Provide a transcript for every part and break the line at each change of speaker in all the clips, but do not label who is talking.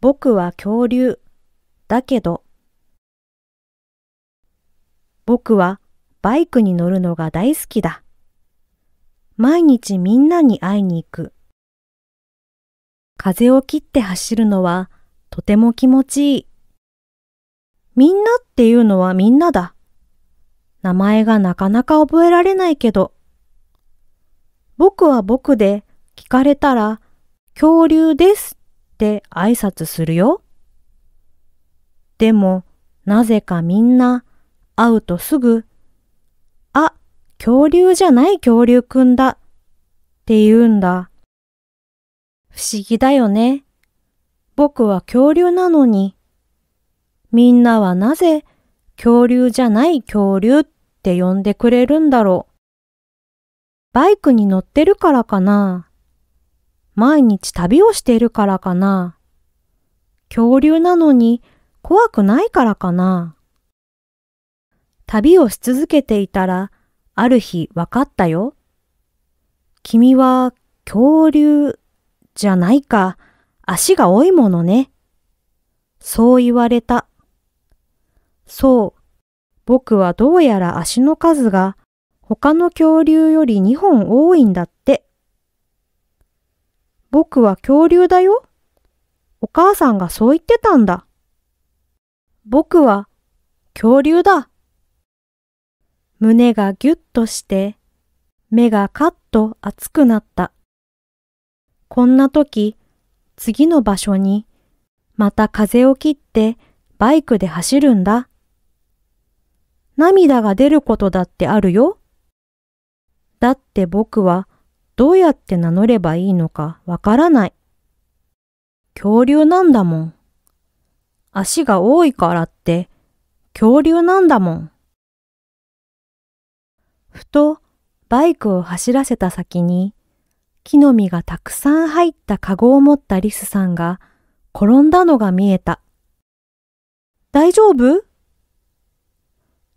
僕は恐竜。だけど。僕はバイクに乗るのが大好きだ。毎日みんなに会いに行く。風を切って走るのはとても気持ちいい。みんなっていうのはみんなだ。名前がなかなか覚えられないけど。僕は僕で聞かれたら恐竜ですって挨拶するよ。でも、なぜかみんな会うとすぐ、あ、恐竜じゃない恐竜くんだって言うんだ。不思議だよね。僕は恐竜なのに。みんなはなぜ恐竜じゃない恐竜って呼んでくれるんだろう。バイクに乗ってるからかな。毎日旅をしているからかな。恐竜なのに怖くないからかな。旅をし続けていたら、ある日分かったよ。君は恐竜じゃないか、足が多いものね。そう言われた。そう、僕はどうやら足の数が他の恐竜より2本多いんだって。僕は恐竜だよ。お母さんがそう言ってたんだ。僕は恐竜だ。胸がぎゅっとして、目がカッと熱くなった。こんな時、次の場所に、また風を切ってバイクで走るんだ。涙が出ることだってあるよ。だって僕はどうやって名乗ればいいのかわからない。恐竜なんだもん。足が多いからって、恐竜なんだもん。ふと、バイクを走らせた先に、木の実がたくさん入ったカゴを持ったリスさんが、転んだのが見えた。大丈夫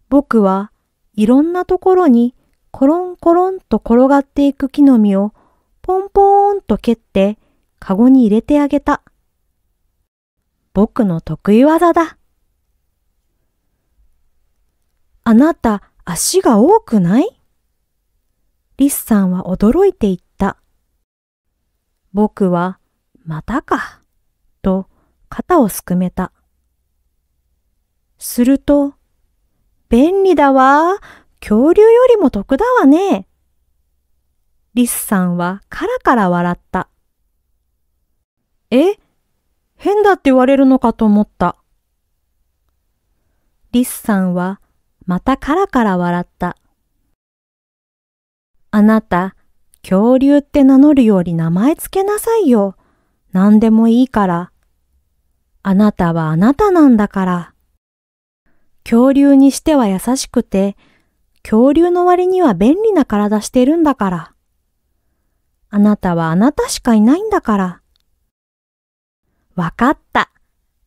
僕はいろんなところにコロンコロンと転がっていく木の実をポンポーンと蹴ってカゴに入れてあげた。僕の得意技だ。あなた足が多くないリスさんは驚いていった。僕はまたかと肩をすくめた。すると、便利だわ恐竜よりも得だわね。リスさんはカラカラ笑った。え変だって言われるのかと思った。リスさんはまたカラカラ笑った。あなた、恐竜って名乗るより名前つけなさいよ。何でもいいから。あなたはあなたなんだから。恐竜にしては優しくて、恐竜の割には便利な体してるんだから。あなたはあなたしかいないんだから。わかった。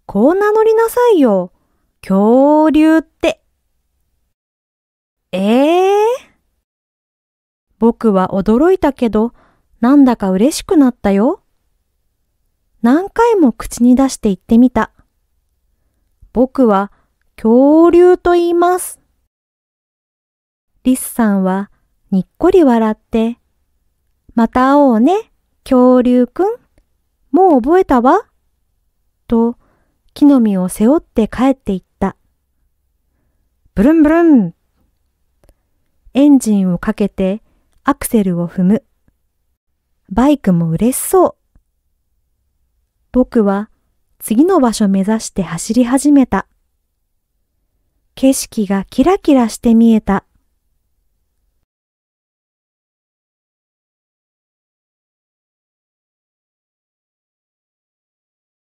こう名乗りなさいよ。恐竜って。ええー、僕は驚いたけど、なんだか嬉しくなったよ。何回も口に出して言ってみた。僕は恐竜と言います。リスさんはにっこり笑って、また会おうね、恐竜くん。もう覚えたわ。と、木の実を背負って帰っていった。ブルンブルン。エンジンをかけてアクセルを踏む。バイクも嬉しそう。僕は次の場所目指して走り始めた。景色がキラキラして見えた。